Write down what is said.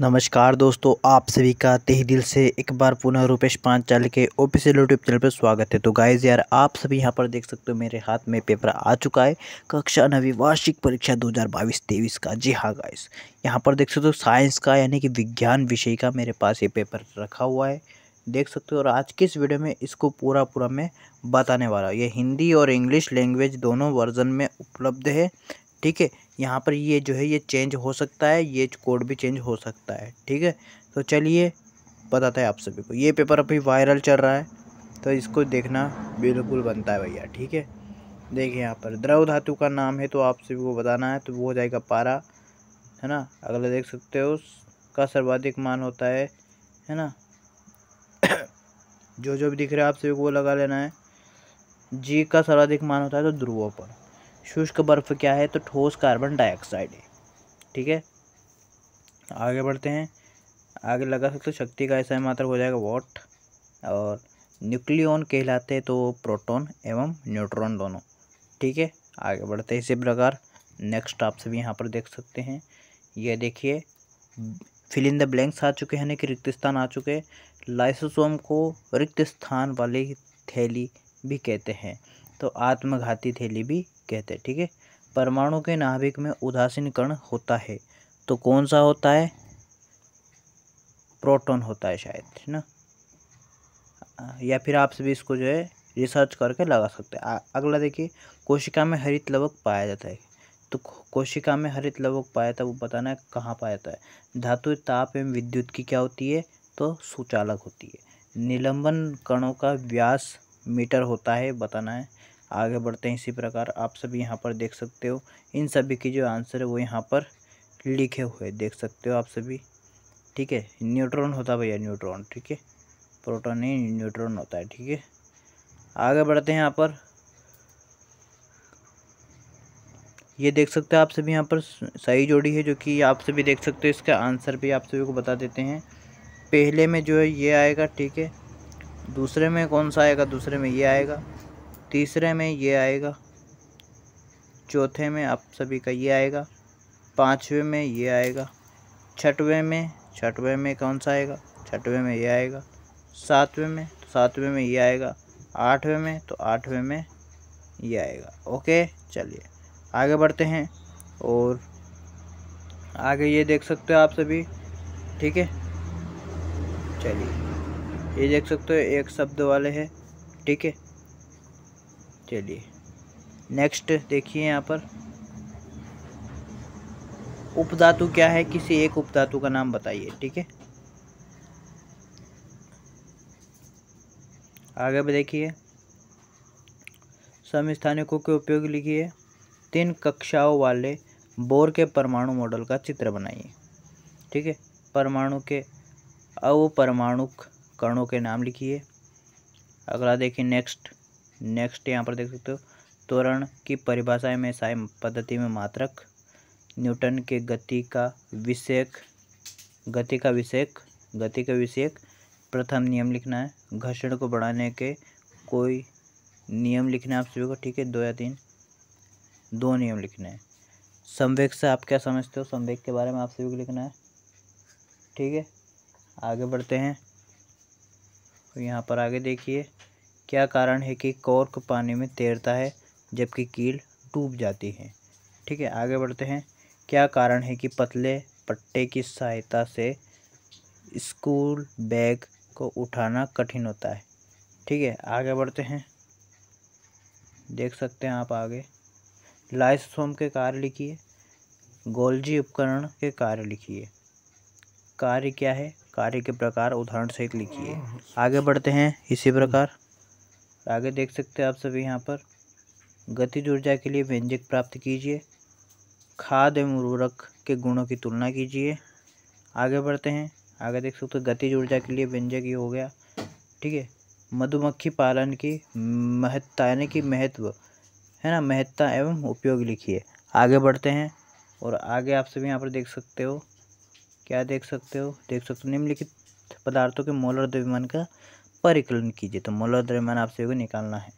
नमस्कार दोस्तों आप सभी का तेह दिल से एक बार पुनः पांच पांचाल के ऑफिशियल यूट्यूब चैनल पर स्वागत है तो गाइज यार आप सभी यहाँ पर देख सकते हो मेरे हाथ में पेपर आ चुका है कक्षा नवी वार्षिक परीक्षा 2022-23 का जी हाँ गाइज यहाँ पर देख सकते हो साइंस का यानी कि विज्ञान विषय का मेरे पास ये पेपर रखा हुआ है देख सकते हो और आज के इस वीडियो में इसको पूरा पूरा मैं बताने वाला हूँ ये हिंदी और इंग्लिश लैंग्वेज दोनों वर्जन में उपलब्ध है ठीक है यहाँ पर ये जो है ये चेंज हो सकता है ये कोड भी चेंज हो सकता है ठीक है तो चलिए बताते हैं आप सभी को ये पेपर अभी वायरल चल रहा है तो इसको देखना बिल्कुल बनता है भैया ठीक है देखिए यहाँ पर द्रव धातु का नाम है तो आप सभी को बताना है तो वो हो जाएगा पारा है ना अगला देख सकते हो उसका सर्वाधिक मान होता है है ना जो जो भी दिख रहा है आप सभी को वो लगा लेना है जी का सर्वाधिक मान होता है तो ध्रुवों पर शुष्क बर्फ़ क्या है तो ठोस कार्बन डाइऑक्साइड है ठीक है आगे बढ़ते हैं आगे लगा सकते शक्ति का ऐसा मात्र हो जाएगा वॉट और न्यूक्लियन कहलाते हैं तो प्रोटॉन एवं न्यूट्रॉन दोनों ठीक है आगे बढ़ते हैं इसी प्रकार नेक्स्ट आप सभी यहाँ पर देख सकते हैं ये देखिए फिल इन द ब्लैंक्स आ चुके हैं ना कि रिक्त स्थान आ चुके हैं लाइसोसोम को रिक्त स्थान वाली थैली भी कहते हैं तो आत्मघाती थैली भी कहते हैं ठीक है परमाणु के नाभिक में उदासीन कर्ण होता है तो कौन सा होता है प्रोटॉन होता है शायद है ना या फिर आप सभी इसको जो है रिसर्च करके लगा सकते हैं अगला देखिए कोशिका में हरित लवक पाया जाता है तो कोशिका में हरित लवक पाया जाता है वो बताना है कहाँ पाया जाता है धातु ताप एवं विद्युत की क्या होती है तो सुचालक होती है निलंबन कणों का व्यास मीटर होता है बताना है आगे बढ़ते हैं इसी प्रकार आप सभी यहाँ पर देख सकते हो इन सभी की जो आंसर है वो यहाँ पर लिखे हुए देख सकते हो आप सभी ठीक है न्यूट्रॉन होता भैया न्यूट्रॉन ठीक है प्रोटॉन नहीं न्यूट्रॉन होता है ठीक है आगे बढ़ते हैं यहाँ पर ये देख सकते हो आप सभी यहाँ पर सही जोड़ी है जो कि आप सभी देख सकते हो इसका आंसर भी आप सभी को बता देते हैं पहले में जो है ये आएगा ठीक है दूसरे में कौन सा आएगा दूसरे में ये आएगा तीसरे में ये आएगा चौथे में आप सभी का ये आएगा पाँचवें में ये आएगा छठवें में छठवें में कौन सा आएगा छठवें में ये आएगा सातवें में तो सातवें में ये आएगा आठवें में तो आठवें में ये आएगा ओके चलिए आगे बढ़ते हैं और आगे ये देख सकते हो आप सभी ठीक है चलिए ये देख सकते हो एक शब्द वाले हैं ठीक है चलिए नेक्स्ट देखिए यहाँ पर उपधातु क्या है किसी एक उपधातु का नाम बताइए ठीक है आगे भी देखिए समस्थानिकों के उपयोग लिखिए तीन कक्षाओं वाले बोर के परमाणु मॉडल का चित्र बनाइए ठीक है परमाणु के परमाणु कणों के नाम लिखिए अगला देखिए नेक्स्ट नेक्स्ट यहाँ पर देख सकते हो त्वरण की परिभाषाएं में साय पद्धति में मात्रक न्यूटन के गति का विषयक गति का विषयक गति का विषयक प्रथम नियम लिखना है घर्षण को बढ़ाने के कोई नियम लिखना है आप सभी को ठीक है दो या तीन दो नियम लिखने हैं संवेग से आप क्या समझते हो संवेग के बारे में आप सभी को लिखना है ठीक है आगे बढ़ते हैं यहाँ पर आगे देखिए क्या कारण है कि कॉर्क पानी में तैरता है जबकि कील डूब जाती है ठीक है आगे बढ़ते हैं क्या कारण है कि पतले पट्टे की सहायता से स्कूल बैग को उठाना कठिन होता है ठीक है आगे बढ़ते हैं देख सकते हैं आप आगे लाइसोम के कार्य लिखिए गोल्जी उपकरण के कार्य लिखिए कार्य क्या है कार्य के प्रकार उदाहरण सहित लिखिए आगे बढ़ते हैं इसी प्रकार आगे देख सकते हैं आप सभी यहाँ पर गतिज ऊर्जा के लिए व्यंजक प्राप्त कीजिए खाद एवं उर्वरक के गुणों की तुलना कीजिए आगे बढ़ते हैं आगे देख सकते हो गतिज ऊर्जा के लिए व्यंजक ये हो गया ठीक है मधुमक्खी पालन की महत्ता यानी कि महत्व है ना महत्ता एवं उपयोग लिखिए आगे बढ़ते हैं और आगे आप सभी यहाँ पर देख सकते हो क्या देख सकते हो देख सकते हो निम्नलिखित पदार्थों के मोलर द्रव्यमान का परिकलन कीजिए तो मोल द्रव्यमान आपसे को निकालना है